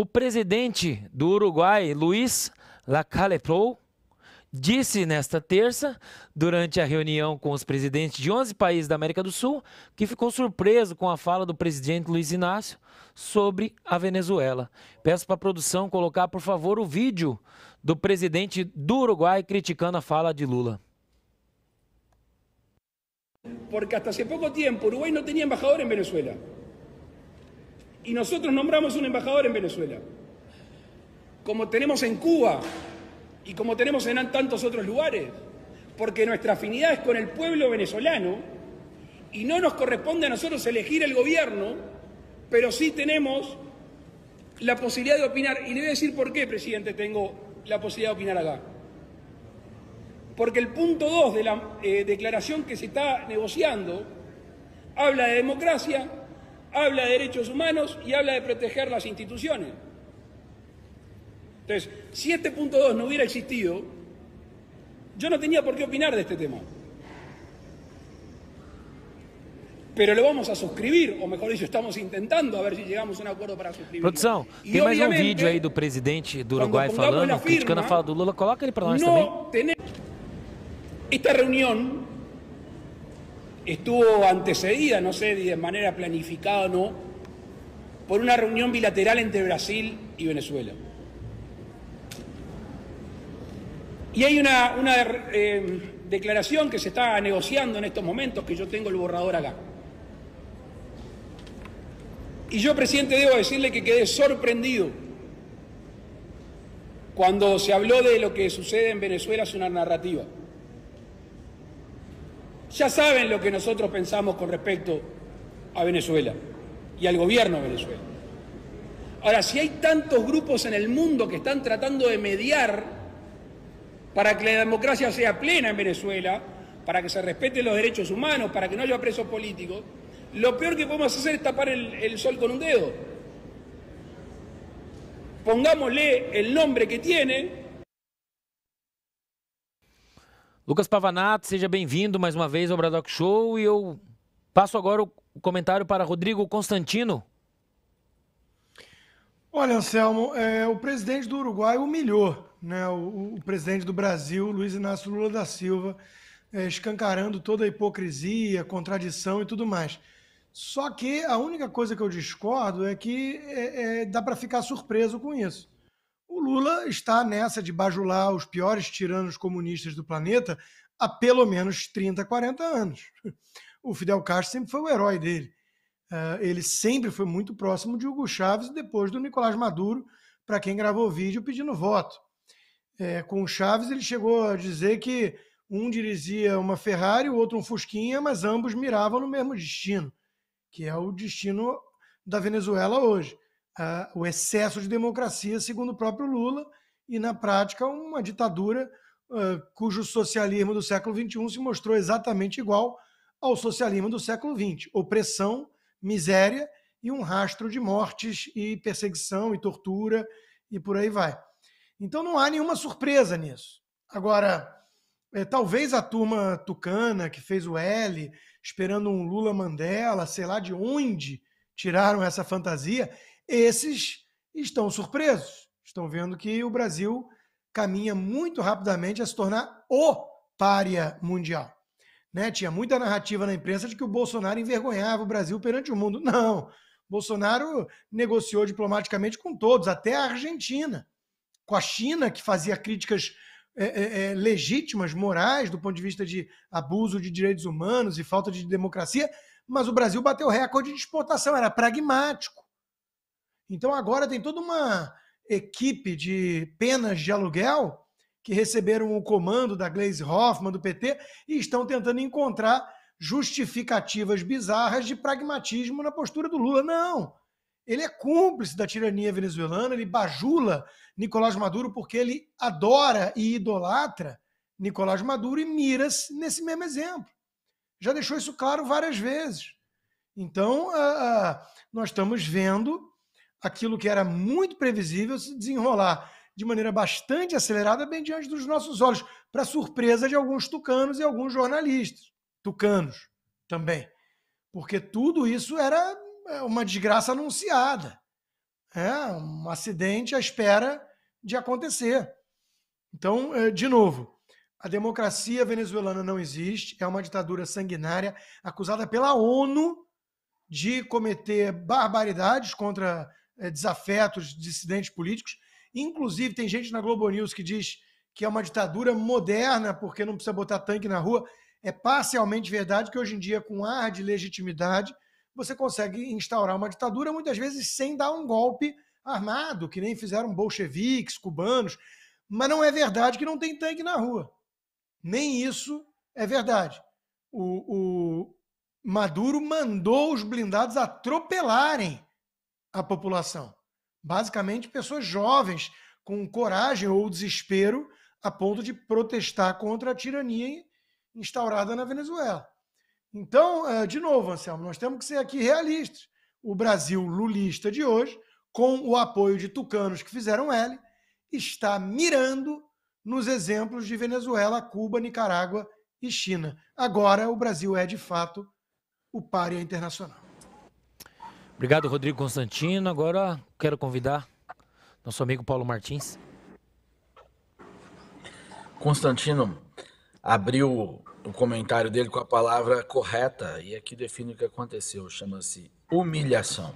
O presidente do Uruguai, Luiz Lacalepou, disse nesta terça, durante a reunião com os presidentes de 11 países da América do Sul, que ficou surpreso com a fala do presidente Luiz Inácio sobre a Venezuela. Peço para a produção colocar, por favor, o vídeo do presidente do Uruguai criticando a fala de Lula. Porque hasta hace poco tiempo Uruguai não tinha embajador em Venezuela. Y nosotros nombramos un embajador en Venezuela, como tenemos en Cuba y como tenemos en tantos otros lugares, porque nuestra afinidad es con el pueblo venezolano y no nos corresponde a nosotros elegir el gobierno, pero sí tenemos la posibilidad de opinar. Y le voy a decir por qué, presidente, tengo la posibilidad de opinar acá. Porque el punto 2 de la eh, declaración que se está negociando habla de democracia, habla de derechos humanos y habla de proteger las instituciones. Entonces, si este punto no hubiera existido, yo no tenía por qué opinar de este tema. Pero lo vamos a suscribir, o mejor dicho, estamos intentando a ver si llegamos a un acuerdo para suscribir. Y tiene más un presidente do Uruguay criticando a fala Lula. Coloca para nós também. Esta reunión estuvo antecedida, no sé de manera planificada o no, por una reunión bilateral entre Brasil y Venezuela. Y hay una, eh, declaración que se está negociando en estos momentos, que yo tengo el borrador acá. Y yo, presidente, debo decirle que quedé sorprendido cuando se habló de lo que sucede en Venezuela es una narrativa ya saben lo que nosotros pensamos con respecto a Venezuela y al gobierno de Venezuela. Ahora, si hay tantos grupos en el mundo que están tratando de mediar para que la democracia sea plena en Venezuela, para que se respeten los derechos humanos, para que no haya presos políticos, lo peor que podemos hacer es tapar el, sol con un dedo. Pongámosle el nombre que tiene Lucas Pavanato, seja bem-vindo mais uma vez ao Bradock Show e eu passo agora o comentário para Rodrigo Constantino. Olha, Anselmo, é, o presidente do Uruguai humilhou né, o, o, presidente do Brasil, Luiz Inácio Lula da Silva, é, escancarando toda a hipocrisia, contradição e tudo mais. Só que a única coisa que eu discordo é que é, é dá para ficar surpreso com isso o Lula está nessa de bajular os piores tiranos comunistas do planeta há pelo menos 30, 40 anos. O Fidel Castro sempre foi o herói dele. Ah, ele sempre foi muito próximo de Hugo Chávez e depois do Nicolás Maduro, para quem gravou vídeo pedindo voto. É, com o Chávez, ele chegou a dizer que um dirigia uma Ferrari, o outro um Fusquinha, mas ambos miravam no mesmo destino, que é o destino da Venezuela hoje. Ah, o excesso de democracia, segundo o próprio Lula, e na prática uma ditadura ah, cujo socialismo do século XXI se mostrou exatamente igual ao socialismo do século XX. Opressão, miséria e um rastro de mortes e perseguição e tortura e por aí vai. Então não há nenhuma surpresa nisso. Agora, é, talvez a turma tucana que fez o L, esperando um Lula Mandela, sei lá de onde tiraram essa fantasia, esses estão surpresos, estão vendo que o Brasil caminha muito rapidamente a se tornar o pária mundial. Né? Tinha muita narrativa na imprensa de que o Bolsonaro envergonhava o Brasil perante o mundo. Não, Bolsonaro negociou diplomaticamente com todos, até a Argentina, com a China, que fazia críticas é, é, é legítimas, morais, do ponto de vista de abuso de direitos humanos e falta de democracia, mas o Brasil bateu recorde de exportação, era pragmático. Então agora tem toda uma equipe de penas de aluguel que receberam o comando da Glaze Hoffman, do PT, e estão tentando encontrar justificativas bizarras de pragmatismo na postura do Lula. Não! Ele é cúmplice da tirania venezuelana, ele bajula Nicolás Maduro porque ele adora e idolatra Nicolás Maduro e mira-se nesse mesmo exemplo. Já deixou isso claro várias vezes. Então, uh, uh, nós estamos vendo aquilo que era muito previsível se desenrolar de maneira bastante acelerada, bem diante dos nossos olhos, para surpresa de alguns tucanos e alguns jornalistas, tucanos também, porque tudo isso era é, uma desgraça anunciada, é, um acidente à espera de acontecer. Então, é, de novo, a democracia venezuelana não existe, é uma ditadura sanguinária acusada pela ONU de cometer barbaridades contra é, desafetos dissidentes políticos. Inclusive, tem gente na Globo News que diz que é uma ditadura moderna porque não precisa botar tanque na rua. É parcialmente verdade que hoje em dia, com ar de legitimidade, você consegue instaurar uma ditadura, muitas vezes sem dar um golpe armado, que nem fizeram bolcheviques, cubanos. Mas não é verdade que não tem tanque na rua. Nem isso é verdade. O, o Maduro mandou os blindados atropelarem a população. Basicamente, pessoas jovens com coragem ou desespero a ponto de protestar contra a tirania instaurada na Venezuela. Então, é, de novo, Anselmo, nós temos que ser aqui realistas. O Brasil lulista de hoje, com o apoio de tucanos que fizeram L, está mirando nos exemplos de Venezuela, Cuba, Nicarágua e China. Agora, o Brasil é, de fato, o páreo internacional. Obrigado, Rodrigo Constantino. Agora quero convidar nosso amigo Paulo Martins. Constantino abriu o comentário dele com a palavra correta e aqui define o que aconteceu. Chama-se humilhação.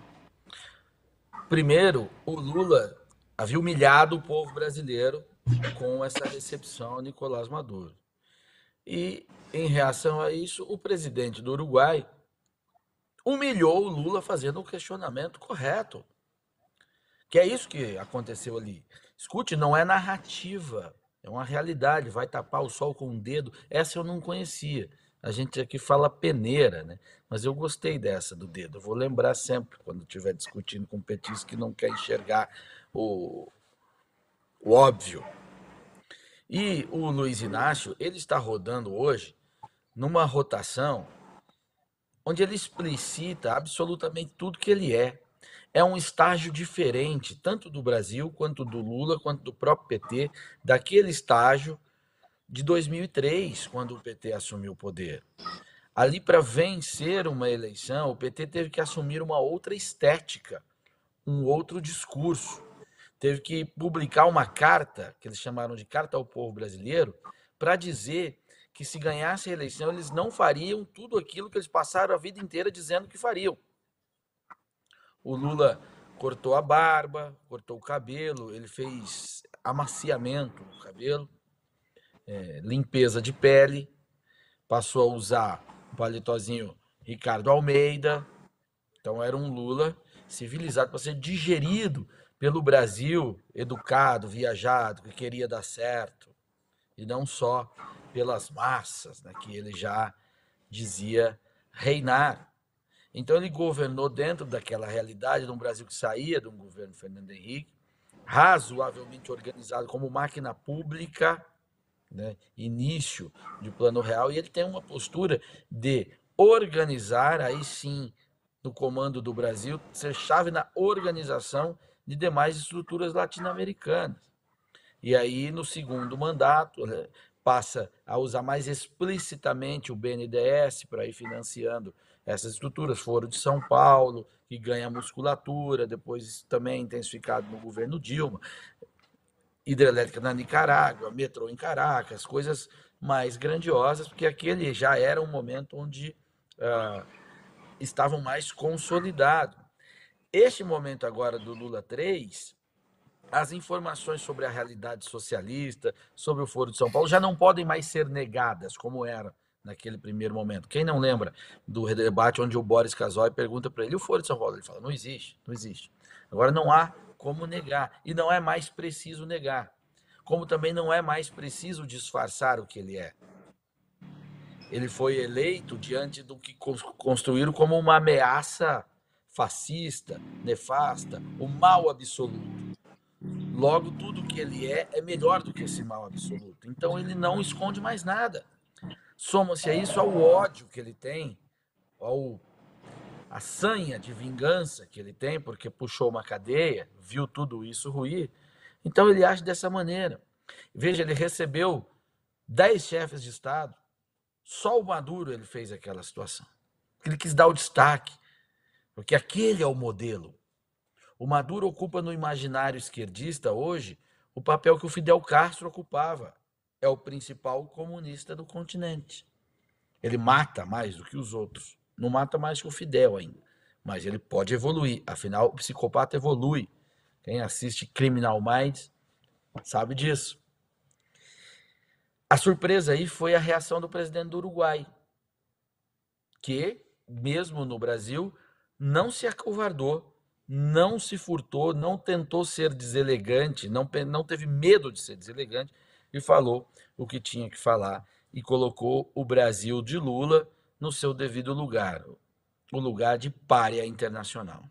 Primeiro, o Lula havia humilhado o povo brasileiro com essa recepção a Nicolás Maduro. E, em reação a isso, o presidente do Uruguai humilhou o Lula fazendo o questionamento correto. Que é isso que aconteceu ali. Escute, não é narrativa, é uma realidade. Vai tapar o sol com o um dedo. Essa eu não conhecia. A gente aqui fala peneira, né? Mas eu gostei dessa do dedo. Eu vou lembrar sempre quando estiver discutindo com o petista que não quer enxergar o, o óbvio. E o Luiz Inácio, ele está rodando hoje numa rotação onde ele explicita absolutamente tudo que ele é. É um estágio diferente, tanto do Brasil, quanto do Lula, quanto do próprio PT, daquele estágio de 2003, quando o PT assumiu o poder. Ali, para vencer uma eleição, o PT teve que assumir uma outra estética, um outro discurso. Teve que publicar uma carta, que eles chamaram de Carta ao Povo Brasileiro, para dizer que se ganhasse a eleição, eles não fariam tudo aquilo que eles passaram a vida inteira dizendo que fariam. O Lula cortou a barba, cortou o cabelo, ele fez amaciamento no cabelo, é, limpeza de pele, passou a usar o paletózinho Ricardo Almeida. Então era um Lula civilizado para ser digerido pelo Brasil, educado, viajado, que queria dar certo. E não só pelas massas, né, que ele já dizia reinar. Então ele governou dentro daquela realidade de um Brasil que saía de um governo Fernando Henrique, razoavelmente organizado como máquina pública, né, início de plano real, e ele tem uma postura de organizar, aí sim, no comando do Brasil, ser chave na organização de demais estruturas latino-americanas. E aí, no segundo mandato, né, passa a usar mais explicitamente o BNDES para ir financiando essas estruturas. Foro de São Paulo, que ganha musculatura, depois também intensificado no governo Dilma. Hidrelétrica na Nicarágua, metrô em Caracas, coisas mais grandiosas, porque aquele já era um momento onde ah, estavam mais consolidados. Este momento agora do Lula 3 as informações sobre a realidade socialista, sobre o Foro de São Paulo, já não podem mais ser negadas, como era naquele primeiro momento. Quem não lembra do debate onde o Boris Casoy pergunta para ele o Foro de São Paulo? Ele fala: não existe, não existe. Agora não há como negar, e não é mais preciso negar, como também não é mais preciso disfarçar o que ele é. Ele foi eleito diante do que construíram como uma ameaça fascista, nefasta, o mal absoluto. Logo, tudo que ele é é melhor do que esse mal absoluto. Então, ele não esconde mais nada. Soma-se a isso ao ódio que ele tem, ao a sanha de vingança que ele tem, porque puxou uma cadeia, viu tudo isso ruir. Então, ele age dessa maneira. Veja, ele recebeu dez chefes de Estado, só o Maduro ele fez aquela situação. Ele quis dar o destaque, porque aquele é o modelo. O Maduro ocupa no imaginário esquerdista hoje o papel que o Fidel Castro ocupava. É o principal comunista do continente. Ele mata mais do que os outros. Não mata mais que o Fidel ainda. Mas ele pode evoluir. Afinal, o psicopata evolui. Quem assiste Criminal Minds sabe disso. A surpresa aí foi a reação do presidente do Uruguai, que, mesmo no Brasil, não se acovardou não se furtou, não tentou ser deselegante, não, não teve medo de ser deselegante e falou o que tinha que falar e colocou o Brasil de Lula no seu devido lugar, o lugar de párea internacional.